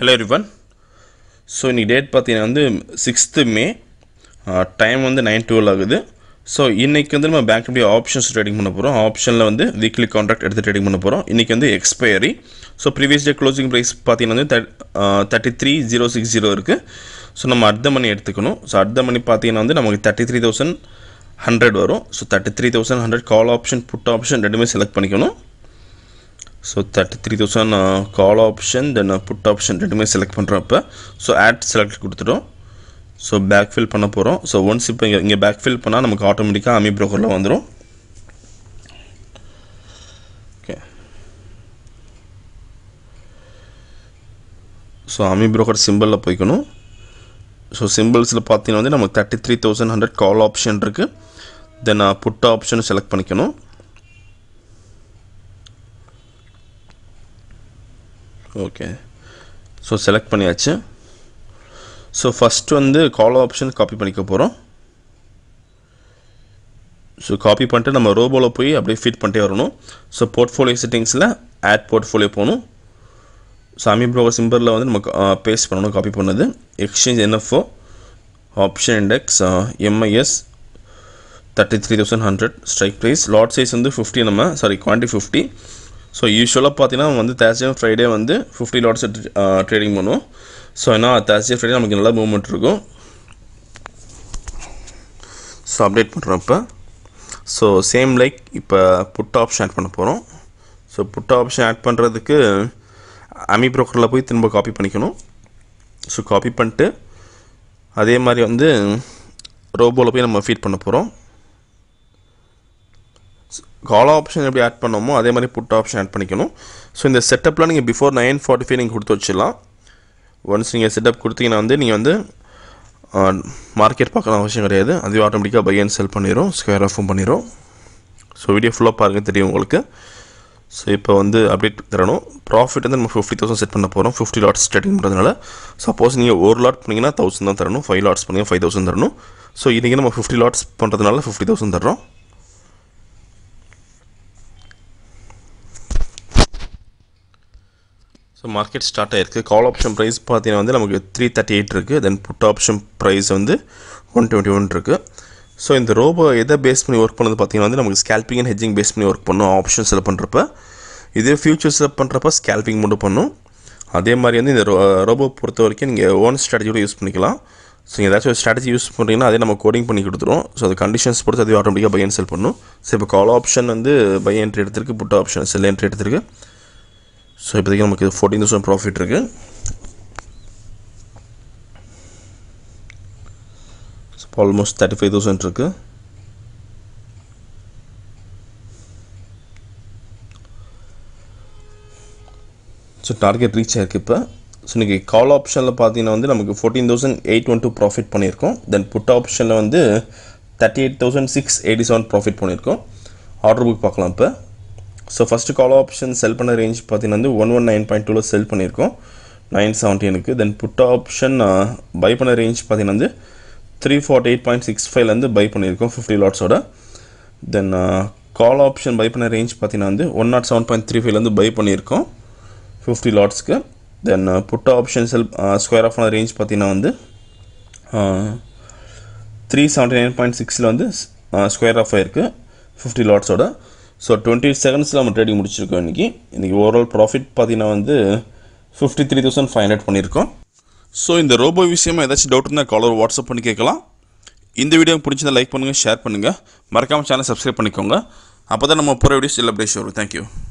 hello ரிவன் so இன்றைக்கி date பார்த்தீங்கன்னா வந்து சிக்ஸ்த்து மே டைம் வந்து நைன் டுவெல் ஆகுது ஸோ இன்றைக்கி வந்து நம்ம பேங்க் நிஃப்டி ஆப்ஷன்ஸ் ட்ரேடிங் பண்ண போகிறோம் ஆப்ஷனில் வந்து வீக்லி கான்ட்ராக்ட் எடுத்து ட்ரேடிங் பண்ண போகிறோம் இன்றைக்கி வந்து expiry so previous day closing price பார்த்தீங்கன்னா வந்து thirty three zero six zero இருக்குது ஸோ நம்ம அர்த்த மணி எடுத்துக்கணும் ஸோ அர்த்த மணி பார்த்தீங்கன்னா வந்து நமக்கு தேர்ட்டி த்ரீ தௌசண்ட் ஹண்ட்ரட் வரும் so thirty three thousand hundred call option put option ரெண்டுமே செலக்ட் பண்ணிக்கணும் ஸோ தேர்ட்டி த்ரீ தௌசண்ட் நான் call option then put option ரெண்டுமே செலக்ட் பண்ணுறப்ப ஸோ ஆட் செலக்ட் கொடுத்துட்டோம் ஸோ பேக் ஃபில் பண்ண போகிறோம் ஸோ ஒன்ஸ் இப்போ இங்கே இங்கே பேக் ஃபில் பண்ணால் நமக்கு ஆட்டோமேட்டிக்காக அமி ப்ரோக்கரில் வந்துடும் ஓகே ஸோ அமி ப்ரோக்கர் சிம்பிளில் போய்க்கணும் ஸோ சிம்பிள்ஸில் பார்த்தீங்கன்னா வந்து நமக்கு thirty three thousand hundred call option இருக்குது தென் புட் ஆப்ஷன் செலக்ட் பண்ணிக்கணும் ஓகே ஸோ செலக்ட் பண்ணியாச்சு ஸோ ஃபஸ்ட் வந்து காலோ ஆப்ஷன் காப்பி பண்ணிக்க போகிறோம் ஸோ காப்பி பண்ணிட்டு நம்ம ரோபோவில் போய் அப்படியே ஃபிட் பண்ணிட்டே வரணும் ஸோ போர்ட்ஃபோலியோ செட்டிங்ஸில் ஆட் போர்ட்ஃபோலியோ போகணும் சாமி ப்ரோவர் சிம்பரில் வந்து நம்ம பேஸ்ட் பண்ணணும் காப்பி பண்ணது exchange NFO option index MIS thirty three thousand hundred strike price lot size வந்து ஃபிஃப்டி நம்ம சாரி குவான்டி ஃபிஃப்டி ஸோ யூஸ்வலாக பார்த்தீங்கன்னா வந்து தேர்ஸ்டே ஃப்ரைடே வந்து ஃபிஃப்டி லாட்ஸ் ட்ரேடிங் பண்ணுவோம் ஸோ ஏன்னா தேர்ஸ்டே ஃப்ரைடே நமக்கு நல்லா மூவ்மெண்ட் இருக்கும் ஸோ அப்டேட் பண்ணுறோம் இப்போ ஸோ சேம் லைக் இப்போ புட் ஆப்ஷன் ஆட் பண்ண போகிறோம் ஸோ புட் ஆப்ஷன் ஆட் பண்ணுறதுக்கு அமி ப்ரோக்கரில் போய் திரும்ப காப்பி பண்ணிக்கணும் ஸோ காப்பி பண்ணிட்டு அதே மாதிரி வந்து ரோபோவில் போய் நம்ம ஃபீட் பண்ண போகிறோம் கால் ஆப்ஷன் எப்படி ஆட் பண்ணோமோ அதே மாதிரி புட் ஆப்ஷன் ஆட் பண்ணிக்கணும் ஸோ இந்த செட்டப்பில் நீங்கள் பிஃபோர் நைன் ஃபார்ட்டி ஃபைவ் நீங்கள் கொடுத்து வச்சிடலாம் ஒன்ஸ் நீங்கள் செட்டப் கொடுத்தீங்கன்னா வந்து நீங்கள் வந்து மார்க்கெட் பார்க்கலாம் அவசியம் கிடையாது அதுவே ஆட்டோமேட்டிக்காக பை அண்ட் செல் பண்ணிடும் ஸ்கொயர் ஆஃபும் பண்ணிடும் ஸோ வீடியோ ஃபுல்லாக பாருங்கள் தெரியும் உங்களுக்கு ஸோ இப்போ வந்து அப்டேட் தரணும் ப்ராஃபிட் வந்து நம்ம ஃபிஃப்டி தௌசண்ட் செட் பண்ண போகிறோம் ஃபிஃப்டி லாட்ஸ் ஸ்டார்டிங் பண்ணுறதுனால சப்போஸ் நீங்கள் ஒரு லாட் பண்ணிங்கன்னா தௌசண்ட் தான் தரணும் ஃபைவ் லாட்ஸ் பண்ணிங்கன்னா ஃபைவ் தௌசண்ட் தரணும் ஸோ இன்றைக்கி நம்ம ஃபிஃப்டி லாட்ஸ் பண்ணுறதுனால ஃபிஃப்டி தௌசண்ட் தரோம் ஸோ மார்க்கெட் ஸ்டார்ட் ஆயிருக்கு கால் ஆப்ஷன் ப்ரைஸ் பார்த்தீங்கன்னா வந்து நமக்கு த்ரீ தேர்ட்டி எயிட் இருக்குது தென் புட் ஆப்ஷன் ப்ரைஸ் வந்து ஒன் டுவெண்ட்டி ஒன் இருக்குது ஸோ இந்த ரோபோ எதை பேஸ் பண்ணி ஒர்க் பண்ணது பார்த்தீங்கன்னா வந்து நமக்கு ஸ்கேல்பிங் அண்ட் ஹெஜ்ஜிங் பேஸ் பண்ணி ஒர்க் பண்ணும் ஆப்ஷன்ஸில் பண்ணுறப்ப இதே ஃபியூச்சர்ஸில் பண்ணுறப்ப ஸ்கேல்பிங் மட்டும் பண்ணும் அதே மாதிரி வந்து இந்த ரோபோ பொறுத்த வரைக்கும் நீங்கள் ஓன் ஸ்ட்ராட்டஜியோட யூஸ் பண்ணிக்கலாம் ஸோ ஏதாச்சும் ஒரு ஸ்ட்ராட்டஜி யூஸ் பண்ணுறீங்கன்னா அதே நம்ம கோடிங் பண்ணி கொடுத்துரும் ஸோ அது கண்டிஷன்ஸ் பொறுத்து அது ஆட்டோமேட்டிக்காக பை அண்ட் செல் பண்ணும் ஸோ இப்போ கால் ஆப்ஷன் வந்து பை என்ட்ரி எடுத்துருக்கு புட் ஆப்ஷன் செல் என்ட்ரி எடுத்துருக்கு ஸோ இப்போதைக்கு நமக்கு ஃபோர்டீன் தௌசண்ட் ப்ராஃபிட் இருக்குது ஆல்மோஸ்ட் தேர்ட்டி ஃபைவ் தௌசண்ட் இருக்குது ஸோ டார்கெட் ரீச் ஆயிருக்கு இப்போ ஸோ இன்றைக்கி கால் ஆப்ஷனில் பார்த்தீங்கன்னா வந்து நமக்கு fourteen thousand eight one two profit பண்ணியிருக்கோம் தென் புட் ஆப்ஷனில் வந்து thirty eight thousand six eighty seven profit பண்ணியிருக்கோம் ஆர்டர் புக் பார்க்கலாம் இப்போ so first call option sell பண்ண ரேஞ்ச் பார்த்தீங்கன்னா வந்து ஒன் ஒன் நைன் பாயிண்ட் டூவில் செல் பண்ணியிருக்கோம் நைன் செவன்டீனுக்கு தென் புட் ஆப்ஷன் பை பண்ண ரேஞ்ச் பார்த்தீங்கன்னா வந்து three forty eight point six ஃபைவ்லேருந்து பை பண்ணியிருக்கோம் ஃபிஃப்டி லாட்ஸோட தென் கால் ஆப்ஷன் பை பண்ண ரேஞ்ச் பார்த்தீங்கன்னா வந்து one nought seven point three ஃபைவ்லேருந்து பை பண்ணியிருக்கோம் ஃபிஃப்டி லாட்ஸ்க்கு then put option sell square off ஆன ரேஞ்ச் பார்த்தீங்கன்னா வந்து த்ரீ செவன்ட்டி நைன் பாயிண்ட் சிக்ஸில் வந்து ஸ்கொயர் ஆஃப் ஆயிருக்கு ஃபிஃப்டி லாட்ஸோட ஸோ டுவெண்ட்டி செகண்ட்ஸில் நம்ம ட்ரேடிங் முடிச்சிருக்கோம் இன்றைக்கி இன்றைக்கி ஓவரால் ப்ராஃபிட் பார்த்தீங்கன்னா வந்து fifty three thousand five hundred பண்ணியிருக்கோம் ஸோ இந்த ரோபோ விஷயமாக ஏதாச்சும் டவுட் இருந்தால் காலர் வாட்ஸ்அப் பண்ணி கேட்கலாம் இந்த வீடியோ பிடிச்சதை லைக் பண்ணுங்கள் ஷேர் பண்ணுங்கள் மறக்காமல் சேனல் சப்ஸ்கிரைப் பண்ணிக்கோங்க அப்போ தான் நம்ம போகிற வீடியோஸ் எல்லா அப்படியே ஷோர் தேங்க்யூ